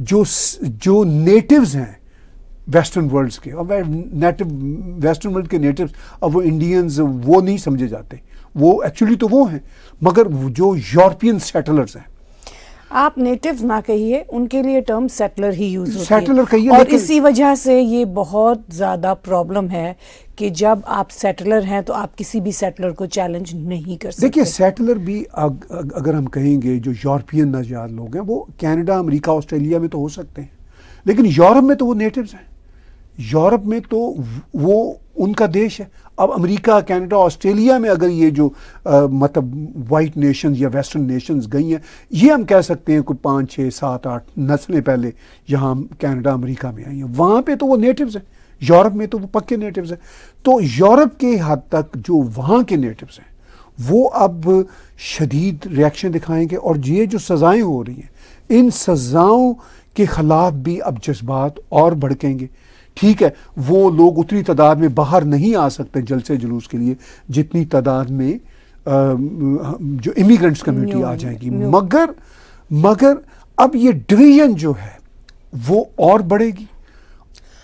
जो जो नेटिव्स हैं वेस्टर्न वर्ल्ड्स के और नेटिव वेस्टर्न वर्ल्ड के नेटिव्स अब वो इंडियंस वो नहीं समझे जाते वो एक्चुअली तो वो हैं मगर जो यूरोपियन सेटलर्स हैं आप नेटिव ना कहिए उनके लिए टर्म सेटलर ही यूज होती सेटलर कहिए और इसी वजह से ये बहुत ज़्यादा प्रॉब्लम है कि जब आप सेटलर हैं तो आप किसी भी सेटलर को चैलेंज नहीं कर सकते देखिए सेटलर भी अग, अग, अगर हम कहेंगे जो यूरोपियन नजार लोग हैं वो कनाडा अमेरिका ऑस्ट्रेलिया में तो हो सकते हैं लेकिन यूरोप में तो वो नेटिव्स हैं यूरोप में तो वो उनका देश है अब अमेरिका कनाडा ऑस्ट्रेलिया में अगर ये जो आ, मतलब वाइट नेशन या वेस्टर्न नेशंस गई हैं ये हम कह सकते हैं कोई पाँच छः सात आठ नस्लें पहले यहाँ कनाडा अमेरिका में आई हैं वहाँ पे तो वो नेटिव्स हैं यूरोप में तो वो पक्के नेटिव्स हैं तो यूरोप के हद तक जो वहाँ के नेटिव्स हैं वो अब शदीद रिएक्शन दिखाएंगे और ये जो सज़ाएँ हो रही हैं इन सज़ाओं के ख़िलाफ़ भी अब जज्बात और भड़केंगे ठीक है वो लोग उतनी तादाद में बाहर नहीं आ सकते जलसे जुलूस के लिए जितनी तादाद में आ, जो इमिग्रेंट्स कम्युनिटी आ जाएगी मगर मगर अब ये डिवीजन जो है वो और बढ़ेगी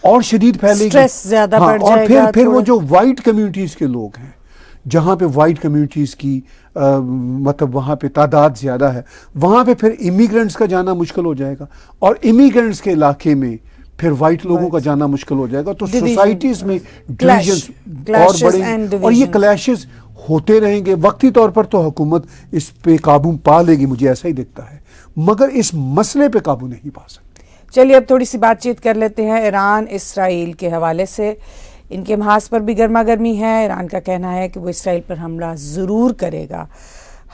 और शदीद फैलेगी ज्यादा हाँ, बढ़ और फिर फिर वो जो वाइट कम्युनिटीज़ के लोग हैं जहाँ पे वाइट कम्युनिटीज़ की आ, मतलब वहाँ पे तादाद ज़्यादा है वहाँ पे फिर इमिग्रेंट्स का जाना मुश्किल हो जाएगा और इमिग्रेंट्स के इलाके में फिर वाइट लोगों का जाना मुश्किल हो जाएगा तो सोसाइटीज में डिविजन और बड़े और ये क्लैशेस होते रहेंगे वक्ती तौर पर तो हुकूमत इस पे काबू पा लेगी मुझे ऐसा ही दिखता है मगर इस मसले पे काबू नहीं पा सकती चलिए अब थोड़ी सी बातचीत कर लेते हैं ईरान इसराइल के हवाले से इनके महाज पर भी गर्मा गर्मी है ईरान का कहना है कि वो इसराइल पर हमला ज़रूर करेगा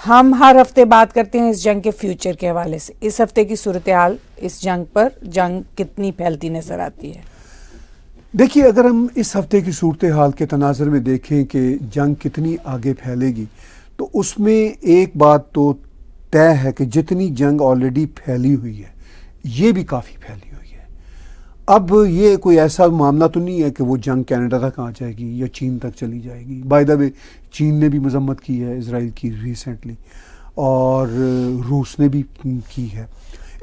हम हर हफ्ते बात करते हैं इस जंग के फ्यूचर के हवाले से इस हफ्ते की सूरत हाल इस जंग पर जंग कितनी फैलती नज़र आती है देखिए अगर हम इस हफ्ते की सूरत हाल के तनाजर में देखें कि जंग कितनी आगे फैलेगी तो उसमें एक बात तो तय है कि जितनी जंग ऑलरेडी फैली हुई है ये भी काफ़ी फैली अब ये कोई ऐसा मामला तो नहीं है कि वो जंग कनाडा तक आ जाएगी या चीन तक चली जाएगी बाय द वे चीन ने भी मजम्मत की है इसराइल की रिसेंटली और रूस ने भी की है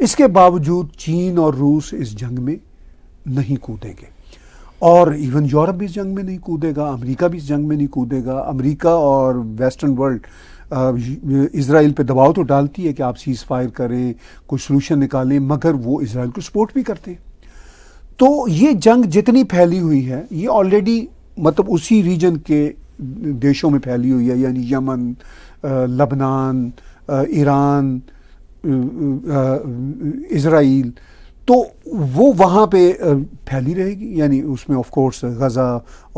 इसके बावजूद चीन और रूस इस जंग में नहीं कूदेंगे और इवन यूरोप भी इस जंग में नहीं कूदेगा अमेरिका भी इस जंग में नहीं कूदेगा अमेरिका और वेस्टर्न वर्ल्ड इसराइल पे दबाव तो डालती है कि आप सीज़ फायर करें कुछ सोल्यूशन निकालें मगर वो इसराइल को सपोर्ट भी करते हैं तो ये जंग जितनी फैली हुई है ये ऑलरेडी मतलब उसी रीजन के देशों में फैली हुई है यानी यमन लबनान ईरान इसराइल तो वो वहाँ पे फैली रहेगी यानी उसमें ऑफ कोर्स गज़ा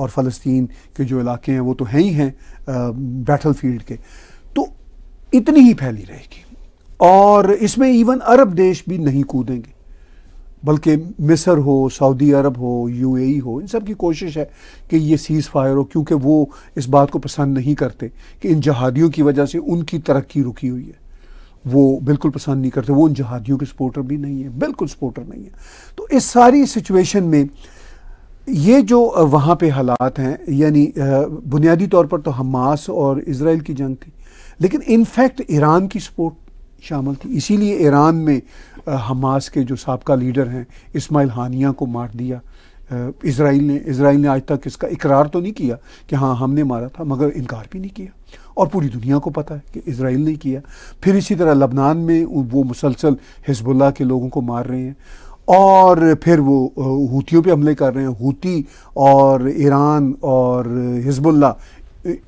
और फ़लस्तीन के जो इलाके हैं वो तो हैं ही हैं बैटल फील्ड के तो इतनी ही फैली रहेगी और इसमें इवन अरब देश भी नहीं कूदेंगे बल्कि मिस्र हो सऊदी अरब हो यूएई हो इन सब की कोशिश है कि ये सीज़ फायर हो क्योंकि वो इस बात को पसंद नहीं करते कि इन जहादियों की वजह से उनकी तरक्की रुकी हुई है वो बिल्कुल पसंद नहीं करते वो उन जहादियों के सपोर्टर भी नहीं है बिल्कुल सपोर्टर नहीं है तो इस सारी सिचुएशन में ये जो वहाँ पे हालात हैं यानी बुनियादी तौर पर तो हमास और इसराइल की जंग थी लेकिन इनफैक्ट ईरान की सपोर्ट शामिल थी इसीलिए ईरान में हमास के जो सबका लीडर हैं इसमाइल हानिया को मार दिया इसराइल ने इसराइल ने आज तक इसका इकरार तो नहीं किया कि हाँ हमने मारा था मगर इनकार भी नहीं किया और पूरी दुनिया को पता है कि इसराइल ने किया फिर इसी तरह लबनान में वो मुसलसल हिजबुल्ला के लोगों को मार रहे हैं और फिर वो हूतियों पे हमले कर रहे हैं हूती और ईरान और हिजबुल्ला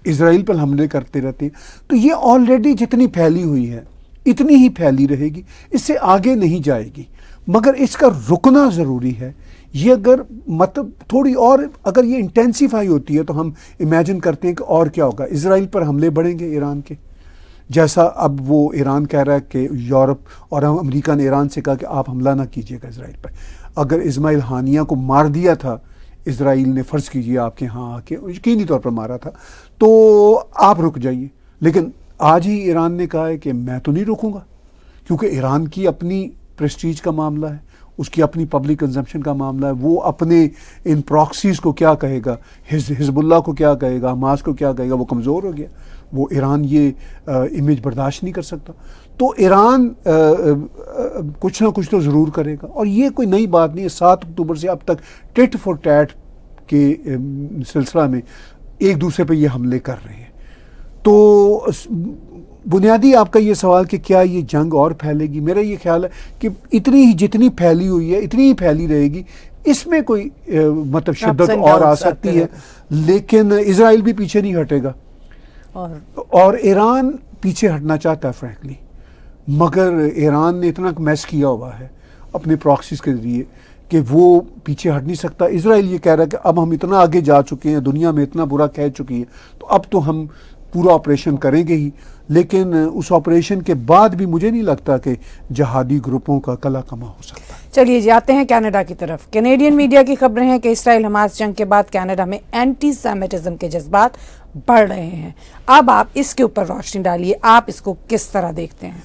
इसराइल पर हमले करते रहते हैं तो ये ऑलरेडी जितनी फैली हुई है इतनी ही फैली रहेगी इससे आगे नहीं जाएगी मगर इसका रुकना ज़रूरी है ये अगर मतलब थोड़ी और अगर ये इंटेंसीफाई होती है तो हम इमेजिन करते हैं कि और क्या होगा इसराइल पर हमले बढ़ेंगे ईरान के जैसा अब वो ईरान कह रहा है कि यूरोप और हम अमरीका ने ईरान से कहा कि आप हमला ना कीजिएगा इसराइल पर अगर इसमाइल हानिया को मार दिया था इसराइल ने फ़र्ज़ कीजिए आपके यहाँ आके यकीनी तौर पर मारा था तो आप रुक जाइए लेकिन आज ही ईरान ने कहा है कि मैं तो नहीं रोकूंगा क्योंकि ईरान की अपनी प्रेस्टीज का मामला है उसकी अपनी पब्लिक कंजम्पशन का मामला है वो अपने इन प्रॉक्सीज को क्या कहेगा हिज हिजबुल्ला को क्या कहेगा हमास को क्या कहेगा वो कमज़ोर हो गया वो ईरान ये आ, इमेज बर्दाश्त नहीं कर सकता तो ईरान कुछ ना कुछ तो ज़रूर करेगा और ये कोई नई बात नहीं है सात अक्टूबर से अब तक टिट फॉर टैट के सिलसिला में एक दूसरे पर ये हमले कर रहे हैं तो बुनियादी आपका ये सवाल कि क्या ये जंग और फैलेगी मेरा ये ख्याल है कि इतनी ही जितनी फैली हुई है इतनी ही फैली रहेगी इसमें कोई मतलब शिद्दत और आ सकती है लेकिन इसराइल भी पीछे नहीं हटेगा और और ईरान पीछे हटना चाहता है फ्रेंकली मगर ईरान ने इतना मैस किया हुआ है अपने प्रॉक्सीज के जरिए कि वो पीछे हट नहीं सकता इसराइल ये कह रहा है कि अब हम इतना आगे जा चुके हैं दुनिया में इतना बुरा कह चुकी है तो अब तो हम पूरा ऑपरेशन करेंगे ही लेकिन उस ऑपरेशन के बाद भी मुझे नहीं लगता कि जहादी ग्रुपों का कला कमा हो सकता चलिए जाते हैं कनाडा की तरफ कैनेडियन मीडिया की खबरें हैं कि इसराइल हमास जंग के बाद कनाडा में एंटी सेमेटिज्म के जज्बात बढ़ रहे हैं अब आप इसके ऊपर रोशनी डालिए आप इसको किस तरह देखते हैं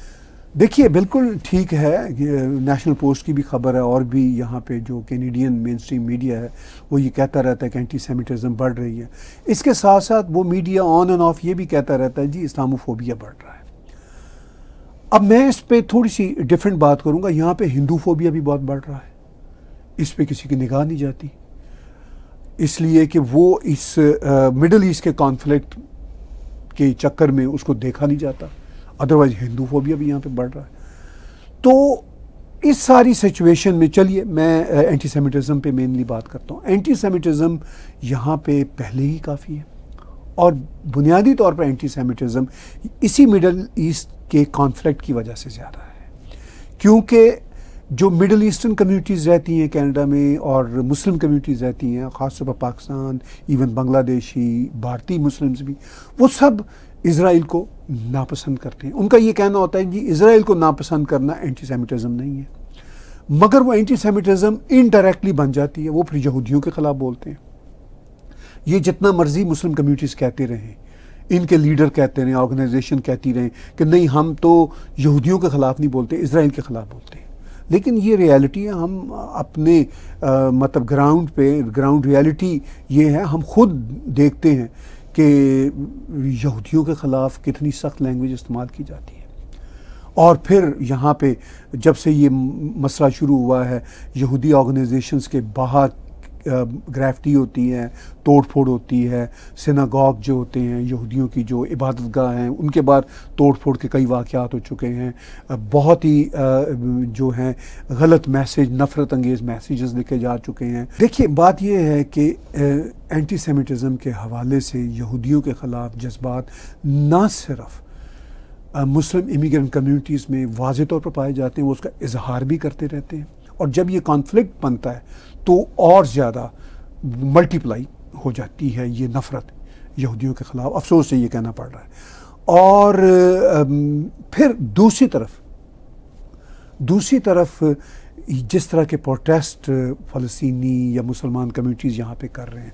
देखिए बिल्कुल ठीक है नेशनल पोस्ट की भी खबर है और भी यहाँ पे जो कैनेडियन मेन स्ट्रीम मीडिया है वो ये कहता रहता है कि एंटी सेमिटिज़म बढ़ रही है इसके साथ साथ वो मीडिया ऑन एंड ऑफ ये भी कहता रहता है जी इस्लामोफोबिया बढ़ रहा है अब मैं इस पर थोड़ी सी डिफरेंट बात करूँगा यहाँ पर हिंदू फोबिया भी बहुत बढ़ रहा है इस पर किसी की निगाह नहीं जाती इसलिए कि वो इस मिडल ईस्ट के कॉन्फ्लिक्ट के चक्कर में उसको देखा नहीं जाता अदरवाइज़ हिंदू फोबिया भी यहाँ पे बढ़ रहा है तो इस सारी सिचुएशन में चलिए मैं एंटी सेमिटिज़म पर मेनली बात करता हूँ एंटी सेमिटिज़म यहाँ पर पहले ही काफ़ी है और बुनियादी तौर पर एंटी सेमिटिज़म इसी मिडल ईस्ट के कॉन्फ्लिक्ट की वजह से ज़्यादा है क्योंकि जो मिडल ईस्टर्न कम्युनिटीज़ रहती हैं कनाडा में और मुस्लिम कम्युनिटीज़ रहती हैं ख़ासतौर पर पाकिस्तान इवन बांग्लादेशी भारतीय मुस्लिम्स भी वो सब इसराइल को नापसंद करते हैं उनका ये कहना होता है कि इसराइल को नापसंद करना एंटी सेमिटिज़म नहीं है मगर वो एंटी सेमिटिज़म इनडायरेक्टली बन जाती है वो फिर यहूदियों के ख़िलाफ़ बोलते हैं ये जितना मर्ज़ी मुस्लिम कम्यूनिटीज़ कहते रहें इनके लीडर कहते रहें ऑर्गेनाइजेशन कहती रहें कि नहीं हम तो यहूदियों के ख़िलाफ़ नहीं बोलते इसराइल के ख़िलाफ़ बोलते हैं लेकिन ये रियलिटी हम अपने आ, मतलब ग्राउंड पे ग्राउंड रियलिटी ये है हम खुद देखते हैं कि यहूदियों के ख़िलाफ़ कितनी सख्त लैंग्वेज इस्तेमाल की जाती है और फिर यहाँ पे जब से ये मसला शुरू हुआ है यहूदी ऑर्गेनाइजेशंस के बाहर ग्रैफ्टी होती हैं तोड़फोड़ होती है सिनागॉग जो होते हैं यहूदियों की जो इबादत गाह हैं उनके बाद तोड़फोड़ के कई वाक़ हो चुके हैं बहुत ही जो हैं गलत मैसेज नफ़रत अंगेज़ मैसेजेस लिखे जा चुके हैं देखिए बात यह है कि एंटी सेमिटिज़म के हवाले से यहूदियों के ख़िलाफ़ जज्बात ना सिर्फ़ मुस्लिम इमिग्रेंट कम्युनिटीज़ में वाज तौर पर पाए जाते हैं वो उसका इजहार भी करते रहते हैं और जब ये कॉन्फ्लिक्ट बनता है तो और ज़्यादा मल्टीप्लाई हो जाती है ये नफ़रत यहूदियों के ख़िलाफ़ अफसोस से ये कहना पड़ रहा है और फिर दूसरी तरफ दूसरी तरफ जिस तरह के प्रोटेस्ट फ़लस्तनी या मुसलमान कम्यूनिटीज़ यहाँ पर कर रहे हैं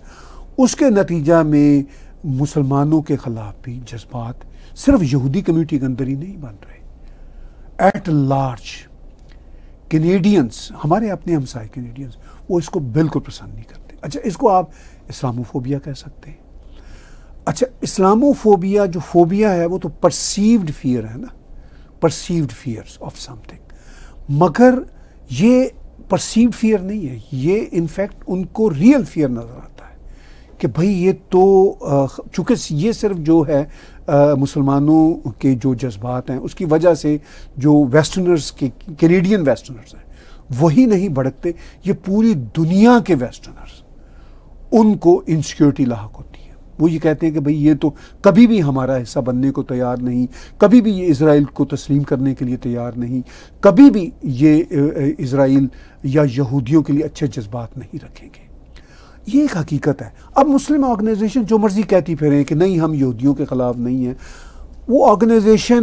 उसके नतीजा में मुसलमानों के ख़िलाफ़ भी जज्बात सिर्फ यहूदी कम्यूनिटी के अंदर ही नहीं बन रहे एट लार्ज कैनेडियंस हमारे अपने हमसाए कैनेडियंस वो इसको बिल्कुल पसंद नहीं करते अच्छा इसको आप इस्लामोफोबिया कह सकते हैं अच्छा इस्लामोफोबिया जो फोबिया है वो तो परसीव्ड फियर है ना परसीव्ड फियर्स ऑफ समथिंग मगर ये परसीव्ड फियर नहीं है ये इनफैक्ट उनको रियल फियर नज़र आता है कि भाई ये तो चूँकि ये सिर्फ जो है मुसलमानों के जो जज्बात हैं उसकी वजह से जो वेस्टर्नर्स के कैनेडियन वेस्टर्नर्स हैं वही नहीं भड़कते ये पूरी दुनिया के वेस्टर्नर्स उनको इनसिक्योरिटी लाक होती है वो ये कहते हैं कि भाई ये तो कभी भी हमारा हिस्सा बनने को तैयार नहीं कभी भी ये इसराइल को तस्लीम करने के लिए तैयार नहीं कभी भी ये इसराइल या यहूदियों के लिए अच्छे जज्बात नहीं रखेंगे ये एक हकीकत है अब मुस्लिम ऑर्गेनाइजेशन जो मर्जी कहती फिर कि नहीं हम यहूदियों के ख़िलाफ़ नहीं हैं वो ऑर्गेनाइजेशन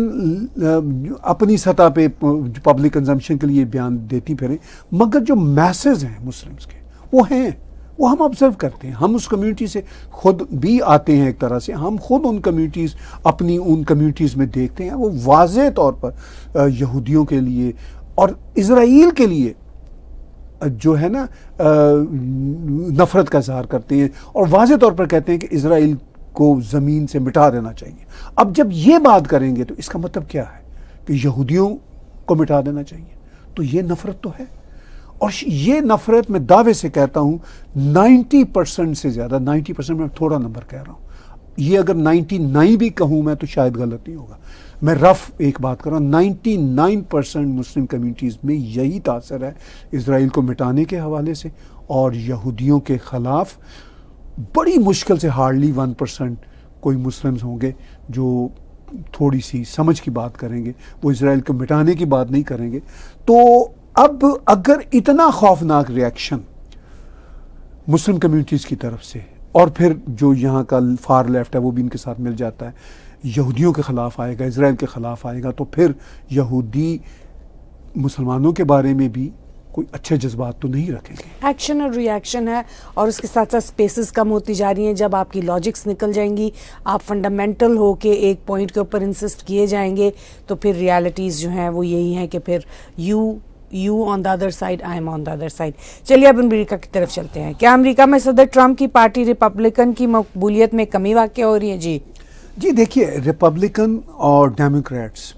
अपनी सतह पे पब्लिक कंजम्पशन के लिए बयान देती फिरें मगर जो मैसेज हैं मुस्लिम्स के वो हैं वो हम ऑब्जर्व करते हैं हम उस कम्युनिटी से खुद भी आते हैं एक तरह से हम खुद उन कम्युनिटीज़ अपनी उन कम्युनिटीज़ में देखते हैं वो वाज तौर पर यहूदियों के लिए और इसराइल के लिए जो है ना नफ़रत का इजहार करते हैं और वाज तौर पर कहते हैं कि इसराइल को ज़मीन से मिटा देना चाहिए अब जब ये बात करेंगे तो इसका मतलब क्या है कि यहूदियों को मिटा देना चाहिए तो ये नफ़रत तो है और ये नफ़रत मैं दावे से कहता हूँ 90 परसेंट से ज़्यादा 90 परसेंट मैं थोड़ा नंबर कह रहा हूँ ये अगर 99 भी कहूँ मैं तो शायद गलत नहीं होगा मैं रफ एक बात कर रहा हूँ नाइन परसेंट मुस्लिम कम्यूनिटीज़ में यही तासर है इसराइल को मिटाने के हवाले से और यहूदियों के ख़िलाफ़ बड़ी मुश्किल से हार्डली वन परसेंट कोई मुस्लिम्स होंगे जो थोड़ी सी समझ की बात करेंगे वो इसराइल को मिटाने की बात नहीं करेंगे तो अब अगर इतना खौफनाक रिएक्शन मुस्लिम कम्युनिटीज़ की तरफ से और फिर जो यहाँ का फार लेफ्ट है वो भी इनके साथ मिल जाता है यहूदियों के ख़िलाफ़ आएगा इसराइल के ख़िलाफ़ आएगा तो फिर यहूदी मुसलमानों के बारे में भी कोई अच्छे जज्बात तो नहीं रखेंगे एक्शन और रिएक्शन है और उसके साथ साथ स्पेसेस कम होती जा रही हैं जब आपकी लॉजिक्स निकल जाएंगी आप फंडामेंटल हो के एक पॉइंट के ऊपर इंसिस्ट किए जाएंगे तो फिर रियलिटीज़ जो हैं वो यही हैं कि फिर you you on the other side I am on the other side चलिए अब अमरीका की तरफ चलते हैं क्या अमरीका में सदर ट्रंप की पार्टी रिपब्लिकन की मकबूलियत में कमी वाक्य हो रही है जी जी देखिए रिपब्लिकन और डेमोक्रेट्स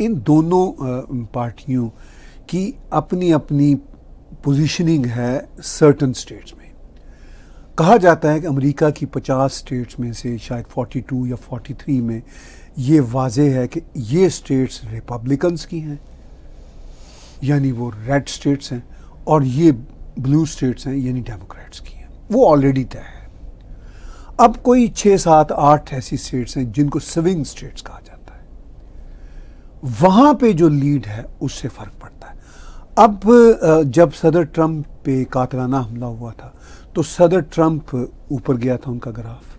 इन दोनों पार्टियों uh, की अपनी अपनी पोजीशनिंग है सर्टन स्टेट्स में कहा जाता है कि अमेरिका की 50 स्टेट्स में से शायद 42 या 43 में ये वाजे है कि ये स्टेट्स रिपब्लिकन्स की हैं यानी वो रेड स्टेट्स हैं और ये ब्लू स्टेट्स हैं यानी डेमोक्रेट्स की हैं वो ऑलरेडी तय है अब कोई छः सात आठ ऐसी स्टेट्स हैं जिनको स्विंग स्टेट्स कहा जाता है वहाँ पे जो लीड है उससे फ़र्क अब जब सदर ट्रम्प पे कातलाना हमला हुआ था तो सदर ट्रम्प ऊपर गया था उनका ग्राफ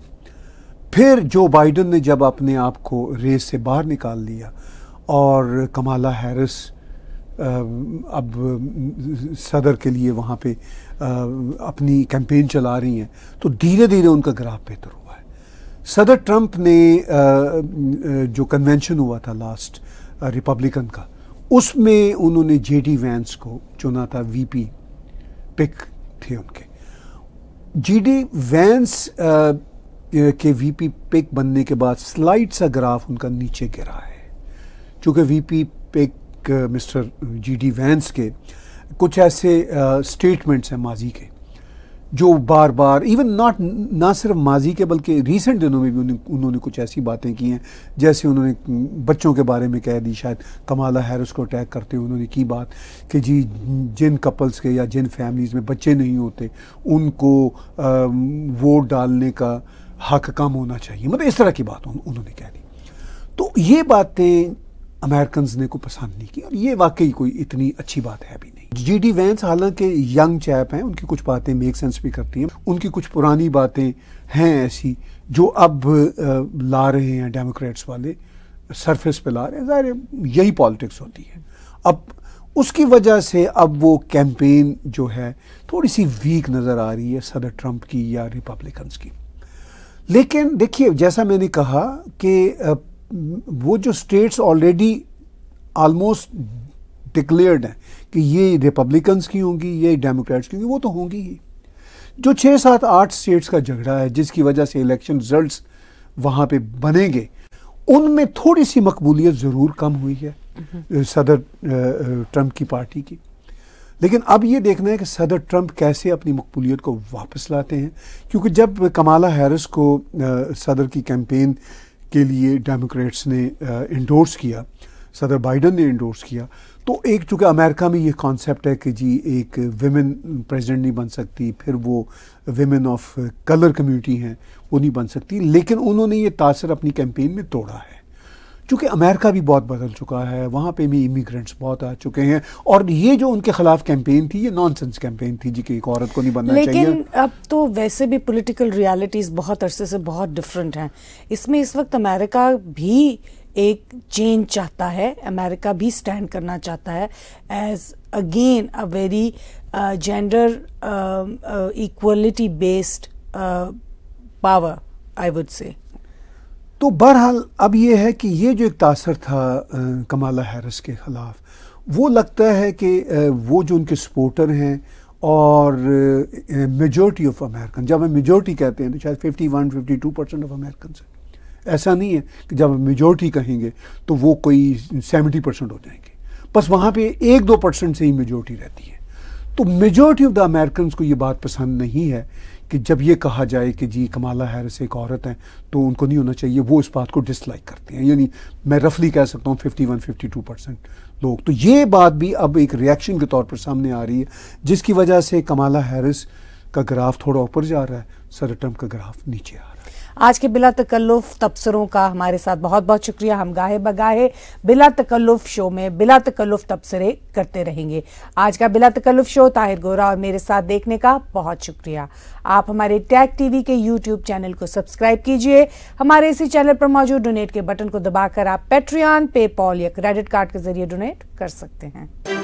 फिर जो बाइडन ने जब अपने आप को रेस से बाहर निकाल लिया और कमाला हैरिस अब सदर के लिए वहाँ पे अपनी कैंपेन चला रही हैं तो धीरे धीरे उनका ग्राफ बेहतर हुआ है सदर ट्रम्प ने जो कन्वेंशन हुआ था लास्ट रिपब्लिकन का उसमें उन्होंने जे डी वैंस को चुना था वीपी पिक थे उनके जी डी वैंस के वीपी पिक बनने के बाद स्लाइड सा ग्राफ उनका नीचे गिरा है चूँकि VP pick mister J D Vance के कुछ ऐसे स्टेटमेंट्स हैं माजी के जो बार बार इवन नॉट ना सिर्फ माजी के बल्कि रिसेंट दिनों में भी उन्होंने उन्होंने कुछ ऐसी बातें की हैं जैसे उन्होंने बच्चों के बारे में कह दी शायद कमाला हैरिस को अटैक करते हुए उन्होंने की बात कि जी जिन कपल्स के या जिन फैमिलीज़ में बच्चे नहीं होते उनको वोट डालने का हक कम होना चाहिए मतलब इस तरह की बात उन, उन्होंने कह दी तो ये बातें अमेरिकन ने को पसंद नहीं की और ये वाकई कोई इतनी अच्छी बात है भी नहीं जी डी वैंस हालांकि यंग चैप हैं उनकी कुछ बातें मेक सेंस भी करती हैं उनकी कुछ पुरानी बातें हैं ऐसी जो अब ला रहे हैं डेमोक्रेट्स वाले सरफेस पे ला रहे हैं ज़ाहिर यही पॉलिटिक्स होती है अब उसकी वजह से अब वो कैंपेन जो है थोड़ी सी वीक नज़र आ रही है सदर ट्रंप की या रिपब्लिकन्स की लेकिन देखिए जैसा मैंने कहा कि वो जो स्टेट्स ऑलरेडी ऑलमोस्ट डिक्लेयर्ड हैं कि ये रिपब्लिकन्स की होंगी ये डेमोक्रेट्स की होंगी वो तो होंगी ही जो छः सात आठ स्टेट्स का झगड़ा है जिसकी वजह से इलेक्शन रिजल्ट्स वहाँ पे बनेंगे उनमें थोड़ी सी मकबूलियत ज़रूर कम हुई है सदर ट्रंप की पार्टी की लेकिन अब ये देखना है कि सदर ट्रंप कैसे अपनी मकबूलियत को वापस लाते हैं क्योंकि जब कमाला हैरिस को सदर की कैंपेन के लिए डेमोक्रेट्स ने इंडोर्स किया सदर बाइडन ने इंडोर्स किया तो एक चूँकि अमेरिका में ये कॉन्सेप्ट है कि जी एक वेमेन प्रेसिडेंट नहीं बन सकती फिर वो वेमेन ऑफ कलर कम्युनिटी हैं वो नहीं बन सकती लेकिन उन्होंने ये तासर अपनी कैंपेन में तोड़ा है चूँकि अमेरिका भी बहुत बदल चुका है वहाँ पे भी इमिग्रेंट्स बहुत आ चुके हैं और ये जो उनके खिलाफ कैंपेन थी ये नॉनसेंस कैंपेन थी जी कि एक औरत को नहीं बनना लेकिन चाहिए लेकिन अब तो वैसे भी पॉलिटिकल रियलिटीज़ बहुत अरसे से बहुत डिफरेंट हैं इसमें इस वक्त अमेरिका भी एक चेंज चाहता है अमेरिका भी स्टैंड करना चाहता है as again a very gender equality based power I would say तो बहरहाल अब ये है कि ये जो एक तासर था आ, uh, कमाला हैरिस के ख़िलाफ़ वो लगता है कि आ, uh, वो जो उनके सपोर्टर हैं और मेजोरिटी ऑफ अमेरिकन जब हम मेजोरिटी कहते हैं तो शायद 51, 52 परसेंट ऑफ अमेरिकन है ऐसा नहीं है कि जब मेजोरिटी कहेंगे तो वो कोई सेवेंटी परसेंट हो जाएंगे बस वहाँ पे एक दो परसेंट से ही मेजोरिटी रहती है तो मेजोरिटी ऑफ द अमेरिकन को ये बात पसंद नहीं है कि जब ये कहा जाए कि जी कमाला हैरिस एक औरत हैं तो उनको नहीं होना चाहिए वो इस बात को डिसलाइक करते हैं यानी मैं रफली कह सकता हूँ fifty one fifty two percent लोग तो ये बात भी अब एक रिएक्शन के तौर पर सामने आ रही है जिसकी वजह से कमाला हैरिस का ग्राफ थोड़ा ऊपर जा रहा है सर ट्रम्प का ग्राफ नीचे आ रहा है आज के बिला तकल्लुफ तबसरों का हमारे साथ बहुत बहुत शुक्रिया हम गाहे बगाहे बिला तकल्लुफ शो में बिला तकल्लुफ तबसरे करते रहेंगे आज का बिला तकल्लुफ शो ताहिर गोरा और मेरे साथ देखने का बहुत शुक्रिया आप हमारे टैग टीवी के यूट्यूब चैनल को सब्सक्राइब कीजिए हमारे इसी चैनल पर मौजूद डोनेट के बटन को दबाकर आप पेट्रियन पेपॉल या क्रेडिट कार्ड के जरिए डोनेट कर सकते हैं